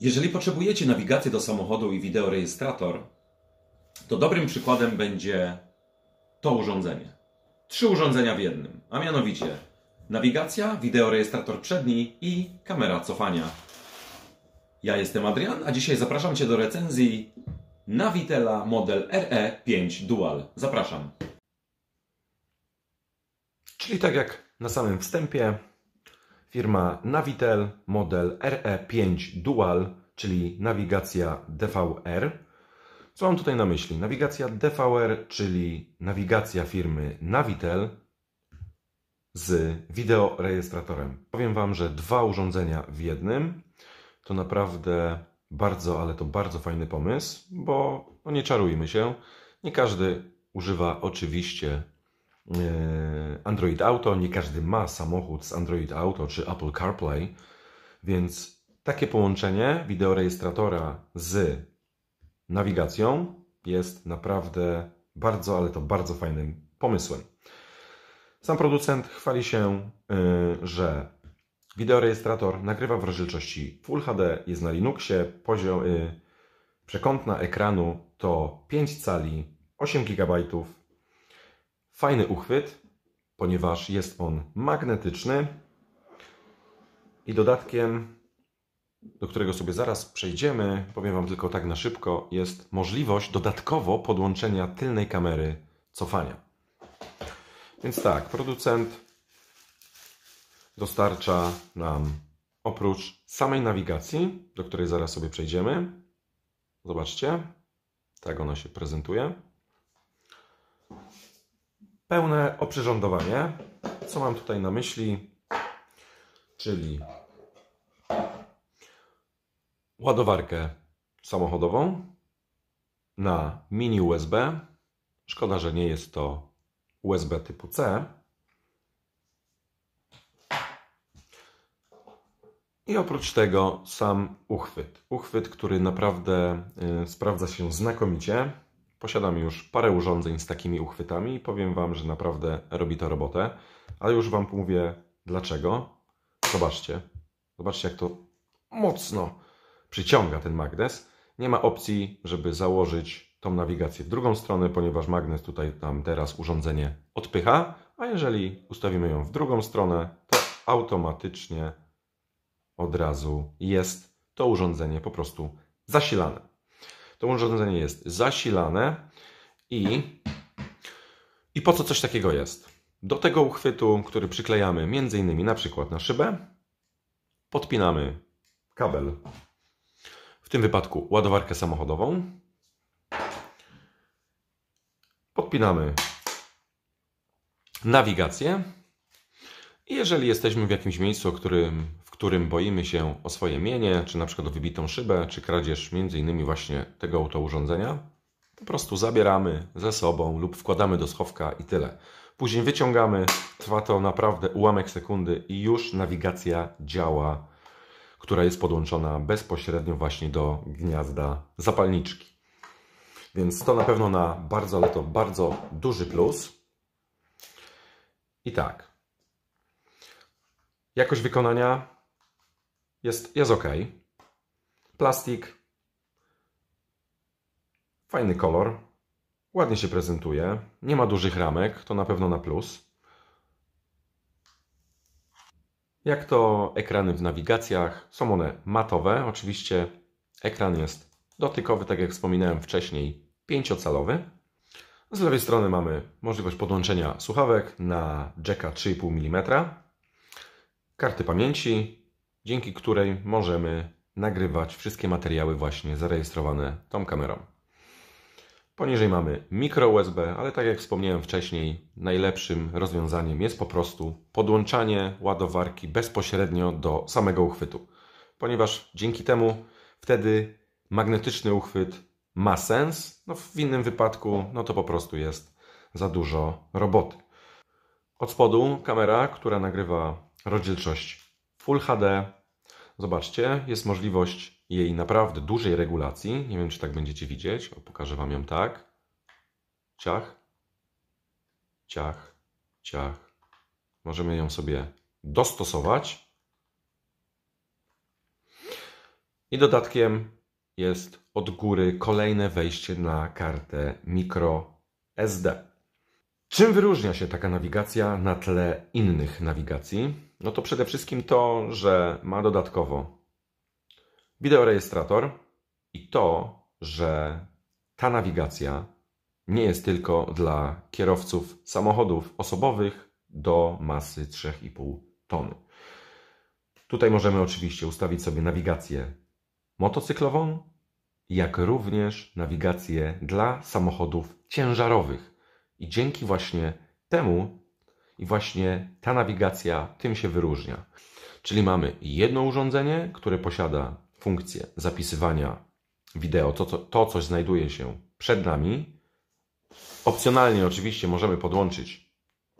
Jeżeli potrzebujecie nawigacji do samochodu i wideorejestrator, to dobrym przykładem będzie to urządzenie. Trzy urządzenia w jednym, a mianowicie nawigacja, wideorejestrator przedni i kamera cofania. Ja jestem Adrian, a dzisiaj zapraszam Cię do recenzji Navitela model RE5 Dual. Zapraszam. Czyli tak jak na samym wstępie, firma Navitel model RE5 Dual, czyli nawigacja DVR. Co mam tutaj na myśli? Nawigacja DVR, czyli nawigacja firmy Navitel z wideorejestratorem. Powiem Wam, że dwa urządzenia w jednym to naprawdę bardzo, ale to bardzo fajny pomysł, bo no nie czarujmy się, nie każdy używa oczywiście E, Android Auto. Nie każdy ma samochód z Android Auto czy Apple CarPlay, więc takie połączenie wideorejestratora z nawigacją jest naprawdę bardzo, ale to bardzo fajnym pomysłem. Sam producent chwali się, e, że wideorejestrator nagrywa w rozdzielczości Full HD, jest na Linuxie, poziom, e, przekątna ekranu to 5 cali, 8 GB, Fajny uchwyt, ponieważ jest on magnetyczny i dodatkiem, do którego sobie zaraz przejdziemy, powiem Wam tylko tak na szybko, jest możliwość dodatkowo podłączenia tylnej kamery cofania. Więc tak, producent dostarcza nam oprócz samej nawigacji, do której zaraz sobie przejdziemy, zobaczcie, tak ona się prezentuje pełne oprzyrządowanie. Co mam tutaj na myśli? Czyli ładowarkę samochodową na mini USB. Szkoda, że nie jest to USB typu C. I oprócz tego sam uchwyt. Uchwyt, który naprawdę y, sprawdza się znakomicie. Posiadam już parę urządzeń z takimi uchwytami i powiem Wam, że naprawdę robi to robotę. Ale już Wam mówię dlaczego. Zobaczcie. Zobaczcie, jak to mocno przyciąga ten magnes. Nie ma opcji, żeby założyć tą nawigację w drugą stronę, ponieważ magnes tutaj tam teraz urządzenie odpycha, a jeżeli ustawimy ją w drugą stronę, to automatycznie od razu jest to urządzenie po prostu zasilane to urządzenie jest zasilane i, i po co coś takiego jest? Do tego uchwytu, który przyklejamy między innymi na przykład na szybę, podpinamy kabel, w tym wypadku ładowarkę samochodową, podpinamy nawigację i jeżeli jesteśmy w jakimś miejscu, o którym którym boimy się o swoje mienie, czy na przykład o wybitą szybę, czy kradzież między innymi właśnie tego oto urządzenia, po prostu zabieramy ze sobą lub wkładamy do schowka i tyle. Później wyciągamy, trwa to naprawdę ułamek sekundy i już nawigacja działa, która jest podłączona bezpośrednio właśnie do gniazda zapalniczki. Więc to na pewno na bardzo, ale to bardzo duży plus. I tak. Jakość wykonania jest, jest ok. Plastik. Fajny kolor. Ładnie się prezentuje. Nie ma dużych ramek, to na pewno na plus. Jak to ekrany w nawigacjach? Są one matowe. Oczywiście ekran jest dotykowy, tak jak wspominałem wcześniej, pięciocalowy. Z lewej strony mamy możliwość podłączenia słuchawek na jacka 3,5 mm, karty pamięci, dzięki której możemy nagrywać wszystkie materiały właśnie zarejestrowane tą kamerą. Poniżej mamy mikro USB, ale tak jak wspomniałem wcześniej, najlepszym rozwiązaniem jest po prostu podłączanie ładowarki bezpośrednio do samego uchwytu, ponieważ dzięki temu wtedy magnetyczny uchwyt ma sens, no w innym wypadku no to po prostu jest za dużo roboty. Od spodu kamera, która nagrywa rozdzielczość Full HD Zobaczcie, jest możliwość jej naprawdę dużej regulacji. Nie wiem, czy tak będziecie widzieć. O, pokażę Wam ją tak. Ciach, ciach, ciach. Możemy ją sobie dostosować. I dodatkiem jest od góry kolejne wejście na kartę microSD. Czym wyróżnia się taka nawigacja na tle innych nawigacji? No to przede wszystkim to, że ma dodatkowo wideorejestrator i to, że ta nawigacja nie jest tylko dla kierowców samochodów osobowych do masy 3,5 tony. Tutaj możemy oczywiście ustawić sobie nawigację motocyklową, jak również nawigację dla samochodów ciężarowych. I dzięki właśnie temu i właśnie ta nawigacja tym się wyróżnia. Czyli mamy jedno urządzenie, które posiada funkcję zapisywania wideo, to, to, to coś znajduje się przed nami. Opcjonalnie oczywiście możemy podłączyć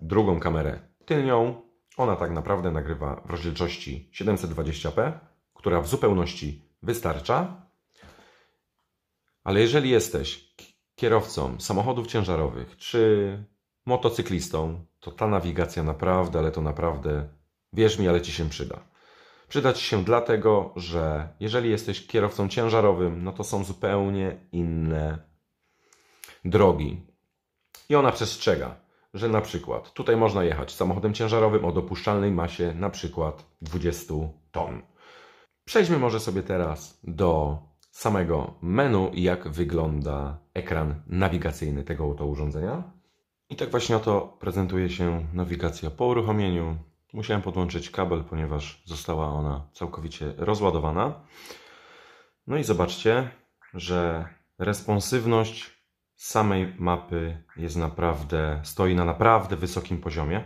drugą kamerę tylnią. Ona tak naprawdę nagrywa w rozdzielczości 720p, która w zupełności wystarcza. Ale jeżeli jesteś kierowcą samochodów ciężarowych czy motocyklistą, to ta nawigacja naprawdę, ale to naprawdę, wierz mi, ale ci się przyda. Przyda ci się dlatego, że jeżeli jesteś kierowcą ciężarowym, no to są zupełnie inne drogi. I ona przestrzega, że na przykład tutaj można jechać samochodem ciężarowym o dopuszczalnej masie na przykład 20 ton. Przejdźmy może sobie teraz do samego menu i jak wygląda ekran nawigacyjny tego oto urządzenia. I tak właśnie oto prezentuje się nawigacja po uruchomieniu. Musiałem podłączyć kabel, ponieważ została ona całkowicie rozładowana. No i zobaczcie, że responsywność samej mapy jest naprawdę, stoi na naprawdę wysokim poziomie.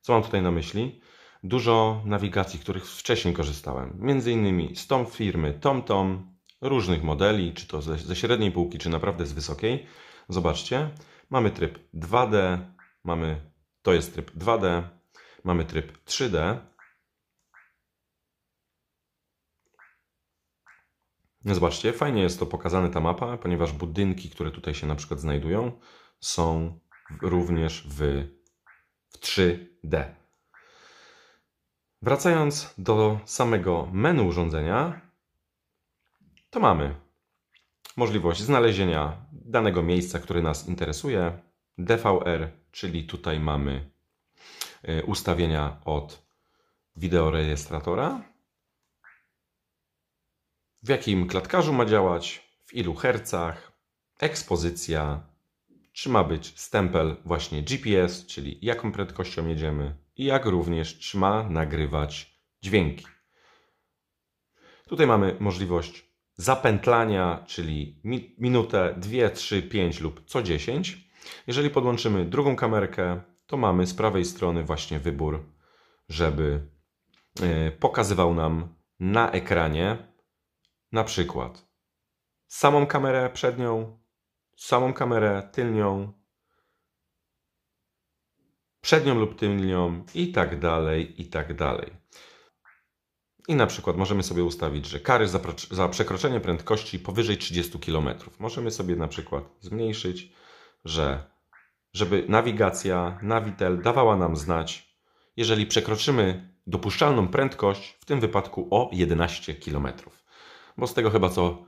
Co mam tutaj na myśli? Dużo nawigacji, których wcześniej korzystałem. Między innymi z tą firmy TomTom, różnych modeli, czy to ze, ze średniej półki, czy naprawdę z wysokiej. Zobaczcie, Mamy tryb 2D, mamy, to jest tryb 2D, mamy tryb 3D. No zobaczcie, fajnie jest to pokazane ta mapa, ponieważ budynki, które tutaj się na przykład znajdują, są również w, w 3D. Wracając do samego menu urządzenia, to mamy możliwość znalezienia danego miejsca, które nas interesuje. DVR, czyli tutaj mamy y, ustawienia od wideorejestratora, w jakim klatkarzu ma działać, w ilu hercach, ekspozycja, czy ma być stempel właśnie GPS, czyli jaką prędkością jedziemy, i jak również czy ma nagrywać dźwięki. Tutaj mamy możliwość zapętlania, czyli minutę, dwie, trzy, pięć lub co dziesięć. Jeżeli podłączymy drugą kamerkę, to mamy z prawej strony właśnie wybór, żeby e, pokazywał nam na ekranie na przykład samą kamerę przednią, samą kamerę tylnią, przednią lub tylnią i tak dalej, i tak dalej. I na przykład możemy sobie ustawić, że kary za, za przekroczenie prędkości powyżej 30 km. Możemy sobie na przykład zmniejszyć, że żeby nawigacja, Navitel dawała nam znać, jeżeli przekroczymy dopuszczalną prędkość, w tym wypadku o 11 km. Bo z tego chyba co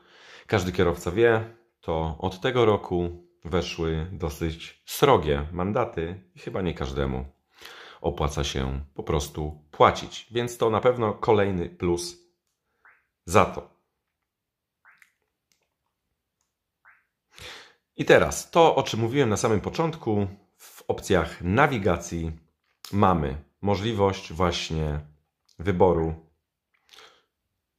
każdy kierowca wie, to od tego roku weszły dosyć srogie mandaty i chyba nie każdemu opłaca się po prostu płacić. Więc to na pewno kolejny plus za to. I teraz to, o czym mówiłem na samym początku, w opcjach nawigacji mamy możliwość właśnie wyboru,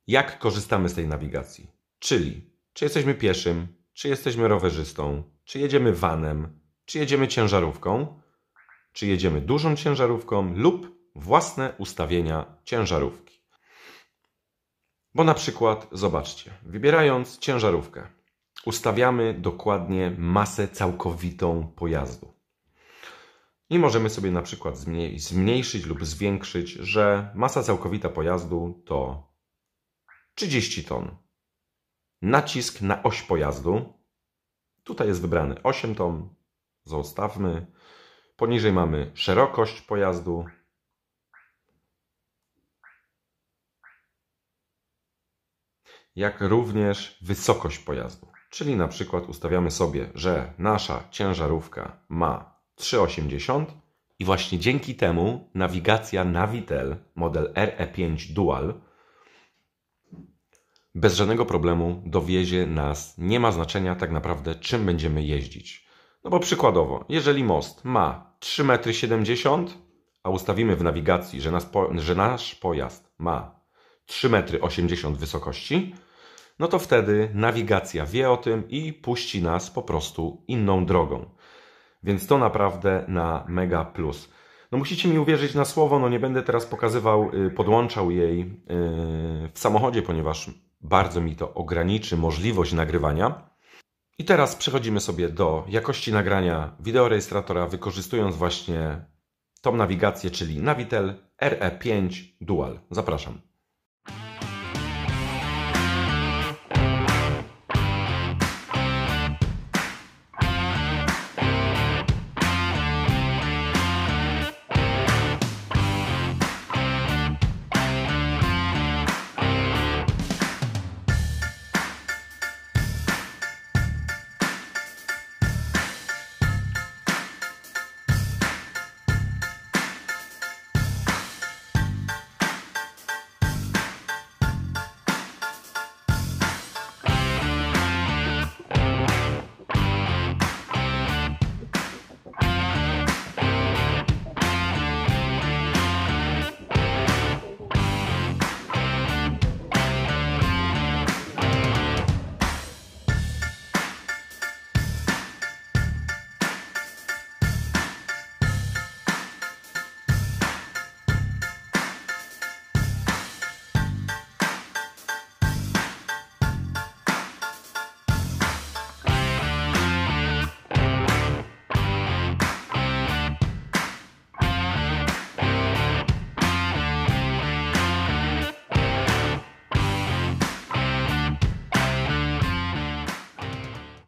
jak korzystamy z tej nawigacji. Czyli czy jesteśmy pieszym, czy jesteśmy rowerzystą, czy jedziemy vanem, czy jedziemy ciężarówką czy jedziemy dużą ciężarówką lub własne ustawienia ciężarówki. Bo na przykład, zobaczcie, wybierając ciężarówkę, ustawiamy dokładnie masę całkowitą pojazdu. I możemy sobie na przykład zmniejszyć lub zwiększyć, że masa całkowita pojazdu to 30 ton. Nacisk na oś pojazdu. Tutaj jest wybrany 8 ton. Zostawmy. Poniżej mamy szerokość pojazdu. Jak również wysokość pojazdu. Czyli na przykład ustawiamy sobie, że nasza ciężarówka ma 3,80 i właśnie dzięki temu nawigacja Navitel model RE5 Dual bez żadnego problemu dowiezie nas. Nie ma znaczenia tak naprawdę, czym będziemy jeździć. No bo przykładowo, jeżeli most ma 3,70 m, a ustawimy w nawigacji, że, nas po, że nasz pojazd ma 3,80 m wysokości, no to wtedy nawigacja wie o tym i puści nas po prostu inną drogą. Więc to naprawdę na mega plus. No musicie mi uwierzyć na słowo, no nie będę teraz pokazywał, y, podłączał jej y, w samochodzie, ponieważ bardzo mi to ograniczy możliwość nagrywania. I teraz przechodzimy sobie do jakości nagrania wideorejestratora, wykorzystując właśnie tą nawigację, czyli Navitel RE5 Dual. Zapraszam.